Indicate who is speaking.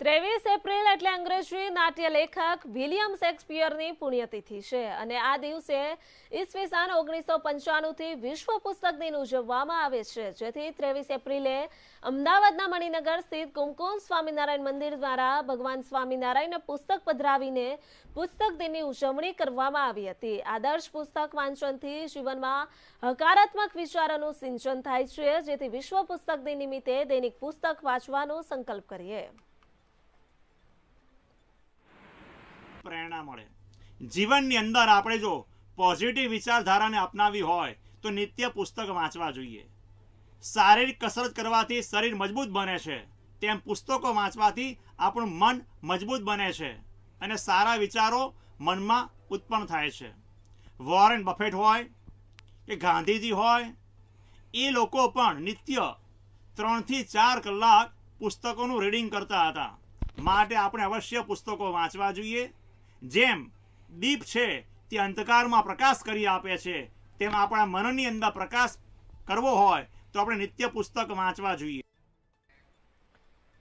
Speaker 1: ત્રેવીસ એપ્રિલ એટલે અંગ્રેજી નાટ્ય લેખક વિલિયમ શેક્સપિયરની પુણ્યતિથિ છે અને આ દિવસે ઈસવીસન ઓગણીસો પંચાણુંથી વિશ્વ પુસ્તક દિન ઉજવવામાં આવે છે જેથી ત્રેવીસ એપ્રિલે અમદાવાદના મણિનગર સ્થિત કુમકુમ સ્વામિનારાયણ મંદિર દ્વારા ભગવાન સ્વામિનારાયણને પુસ્તક પધરાવીને પુસ્તક દિનની ઉજવણી કરવામાં આવી હતી આદર્શ પુસ્તક વાંચનથી જીવનમાં હકારાત્મક વિચારોનું સિંચન થાય છે જેથી વિશ્વ પુસ્તક દિન નિમિત્તે દૈનિક પુસ્તક વાંચવાનો સંકલ્પ કરીએ
Speaker 2: ના મળે જીવનની અંદર આપણે જો પોઝિટિવ વિચારધારાને અપનાવી હોય તો નિત્ય પુસ્તક વાંચવા જોઈએ શારીરિક કસરત કરવાથી શરીર મજબૂત બને છે તેમ પુસ્તકો વાંચવાથી આપણું મન મજબૂત બને છે અને સારા વિચારો મનમાં ઉત્પન્ન થાય છે વોરેન બફેટ હોય કે ગાંધીજી હોય એ લોકો પણ નિત્ય ત્રણથી ચાર કલાક પુસ્તકોનું રીડિંગ કરતા હતા માટે આપણે અવશ્ય પુસ્તકો વાંચવા જોઈએ જેમ દીપ છે તે અંધકારમાં પ્રકાશ કરી આપે છે તેમ આપણા મનની અંદર પ્રકાશ કરવો હોય તો આપણે નિત્ય પુસ્તક વાંચવા જોઈએ